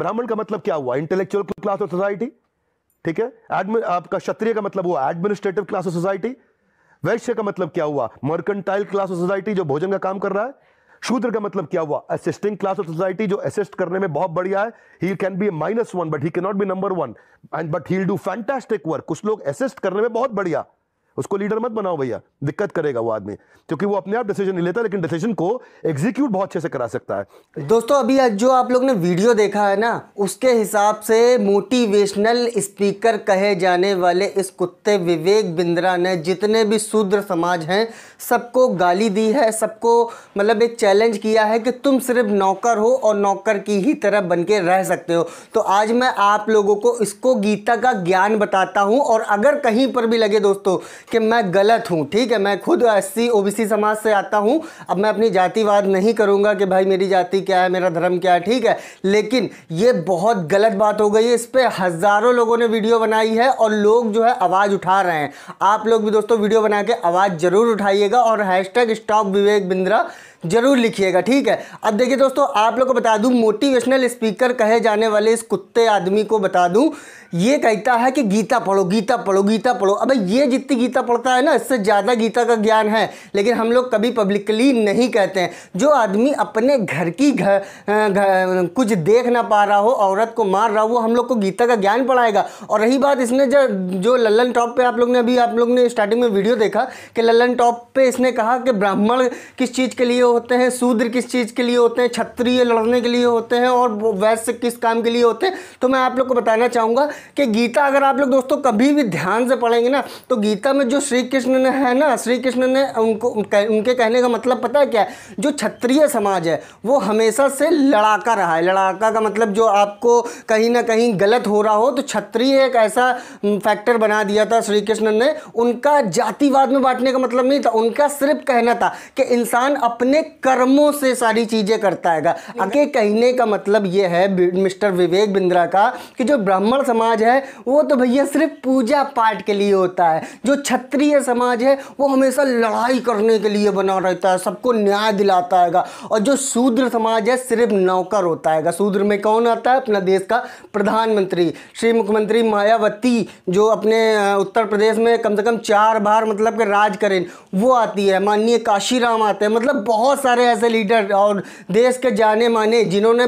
ब्राह्मण का मतलब क्या हुआ इंटेलेक्चुअल क्लास ऑफ सोसाइटी ठीक है एडमिन आपका क्षत्रिय का मतलब हुआ एडमिनिस्ट्रेटिव क्लास ऑफ सोसाइटी वैश्य का मतलब क्या हुआ मर्कंटाइल क्लास ऑफ सोसाइटी जो भोजन का काम कर रहा है शूद्र का मतलब क्या हुआ असिस्टिंग क्लास ऑफ सोसाइटी जो असिस्ट करने में बहुत बढ़िया है he can be minus one but he can not be number one and but he do fantastic work कुछ लोग असिस्ट करने में बहुत बढ़िया उसको लीडर मत बनाओ भैया दिक्कत करेगा वो आदमी क्योंकि वो अपने आप डिसीजन नहीं लेता लेकिन डिसीजन को एग्जीक्यूट बहुत अच्छे से करा सकता है दोस्तों अभी जो आप लोग ने वीडियो देखा है ना उसके हिसाब से मोटिवेशनल स्पीकर कहे जाने वाले इस कुत्ते विवेक बिंद्रा ने जितने भी शूद्र समाज हैं सबको गाली दी है सबको मतलब एक चैलेंज किया है कि तुम सिर्फ नौकर हो और नौकर की ही तरह बन के रह सकते हो तो आज मैं आप लोगों को इसको गीता का ज्ञान बताता हूँ और अगर कहीं पर भी लगे दोस्तों कि मैं गलत हूँ ठीक है मैं खुद एस सी समाज से आता हूँ अब मैं अपनी जातिवाद नहीं करूँगा कि भाई मेरी जाति क्या है मेरा धर्म क्या है ठीक है लेकिन ये बहुत गलत बात हो गई है इस पर हज़ारों लोगों ने वीडियो बनाई है और लोग जो है आवाज़ उठा रहे हैं आप लोग भी दोस्तों वीडियो बना के आवाज़ ज़रूर उठाइएगा और हैशटैग स्टॉप विवेक बिंद्रा जरूर लिखिएगा ठीक है अब देखिए दोस्तों आप लोग को बता दूं मोटिवेशनल स्पीकर कहे जाने वाले इस कुत्ते आदमी को बता दूं ये कहता है कि गीता पढ़ो गीता पढ़ो गीता पढ़ो अबे ये जितनी गीता पढ़ता है ना इससे ज़्यादा गीता का ज्ञान है लेकिन हम लोग कभी पब्लिकली नहीं कहते हैं जो आदमी अपने घर की घर कुछ देख ना पा रहा हो औरत को मार रहा हो वो हम लोग को गीता का ज्ञान पढ़ाएगा और रही बात इसने जो जो लल्लन टॉप पर आप लोग ने अभी आप लोग ने स्टार्टिंग में वीडियो देखा कि लल्लन टॉप पर इसने कहा कि ब्राह्मण किस चीज़ के लिए होते हैं शूद्र किस चीज़ के लिए होते हैं क्षत्रिय लड़ने के लिए होते हैं और वैश्य किस काम के लिए होते हैं तो मैं आप लोग को बताना चाहूँगा कि गीता अगर आप लोग दोस्तों कभी भी ध्यान से पढ़ेंगे ना तो गीता में जो श्री कृष्ण ने है ना श्री कृष्ण ने उनको उनके कहने का मतलब पता है क्या है जो क्षत्रिय समाज है वो हमेशा से लड़ाका रहा है लड़ाका का मतलब जो आपको कहीं ना कहीं गलत हो रहा हो तो क्षत्रिय एक ऐसा फैक्टर बना दिया था श्री कृष्ण ने उनका जातिवाद में बांटने का मतलब नहीं था उनका सिर्फ कहना था कि इंसान अपने कर्मों से सारी चीज़ें करता है आगे कहने का मतलब ये है मिस्टर विवेक बिंद्रा का कि जो ब्राह्मण समाज समाज है वो तो भैया सिर्फ पूजा पाठ के लिए होता है जो क्षत्रिय समाज है वो हमेशा लड़ाई करने के लिए बना रहता है सबको न्याय दिलाता है और जो शूद्र समाज है सिर्फ नौकर होता है शूद्र में कौन आता है अपना देश का प्रधानमंत्री श्री मुख्यमंत्री मायावती जो अपने उत्तर प्रदेश में कम से कम चार बार मतलब के राज करें वो आती है माननीय काशीराम आते हैं मतलब बहुत सारे ऐसे लीडर और देश के जाने माने जिन्होंने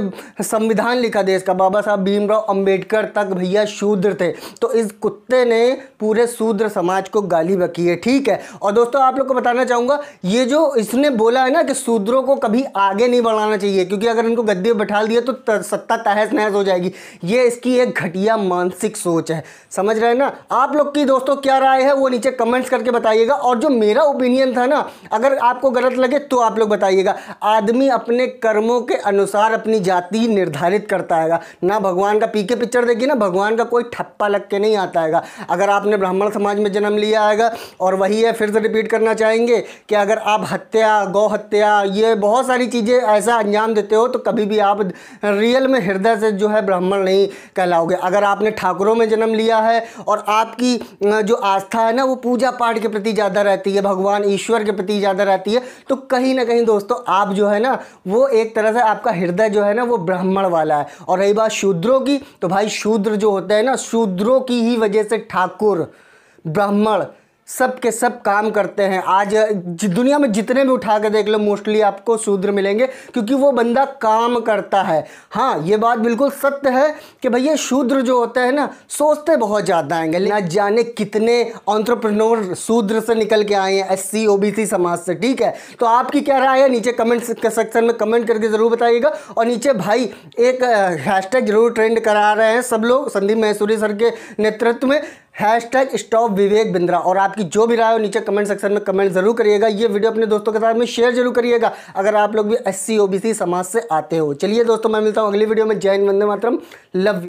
संविधान लिखा देश का बाबा साहब भीमराव अंबेडकर तक भैया शूद्र थे तो इस कुत्ते ने पूरे शूद्र समाज को गाली बकी है ठीक है और दोस्तों आप लोग को बताना चाहूँगा ये जो इसने बोला है ना कि शूद्रों को कभी आगे नहीं बढ़ाना चाहिए क्योंकि अगर इनको गद्दी पर बैठा दिया तो सत्ता तहस नहस हो जाएगी ये इसकी एक घटिया मानसिक सोच है समझ रहे हैं ना आप लोग की दोस्तों क्या राय है वो नीचे कमेंट्स करके बताइएगा और जो मेरा ओपिनियन था ना अगर आपको गलत लगे तो आप लोग बताइएगा आदमी अपने कर्मों के अनुसार अपनी जाति निर्धारित करता है ना भगवान का पीके पिक्चर देखिए ना भगवान का कोई ठप्पा लग के नहीं आता है अगर आपने ब्राह्मण समाज में जन्म लिया आएगा और वही है फिर से रिपीट करना चाहेंगे कि अगर आप हत्या गौ हत्या ये बहुत सारी चीज़ें ऐसा अंजाम देते हो तो कभी भी आप रियल में हृदय से जो है ब्राह्मण नहीं कहलाओगे अगर आपने ठाकुरों में जन्म लिया है और आपकी जो आस्था है ना वो पूजा पाठ के प्रति ज़्यादा रहती है भगवान ईश्वर के प्रति ज़्यादा रहती है तो कहीं ना कहीं दोस्तों आप जो है ना वो एक तरह से आपका हृदय जो है ना वो ब्राह्मण वाला है और रही बात शूद्रों की तो भाई शूद्र जो होते शब्द है ना शूद्रों की ही वजह से ठाकुर ब्राह्मण सब के सब काम करते हैं आज दुनिया में जितने भी उठा के देख लो मोस्टली आपको शूद्र मिलेंगे क्योंकि वो बंदा काम करता है हाँ ये बात बिल्कुल सत्य है कि भैया शूद्र जो होते हैं ना सोचते बहुत ज़्यादा आएंगे आज जाने कितने ऑन्ट्रप्रनोर शूद्र से निकल के आए हैं S C O B C समाज से ठीक है तो आपकी क्या राय है नीचे कमेंट सेक्शन में कमेंट करके ज़रूर बताइएगा और नीचे भाई एक हैशटैग ज़रूर ट्रेंड करा रहे हैं सब लोग संदीप मैसूरी सर के नेतृत्व में hashtag stop Vivek Bindra और आपकी जो भी राय हो नीचे कमेंट सेक्शन में कमेंट जरूर करिएगा ये वीडियो अपने दोस्तों के साथ में शेयर जरूर करिएगा अगर आप लोग भी एस सी समाज से आते हो चलिए दोस्तों मैं मिलता हूँ अगली वीडियो में जैन वंदे मातरम लव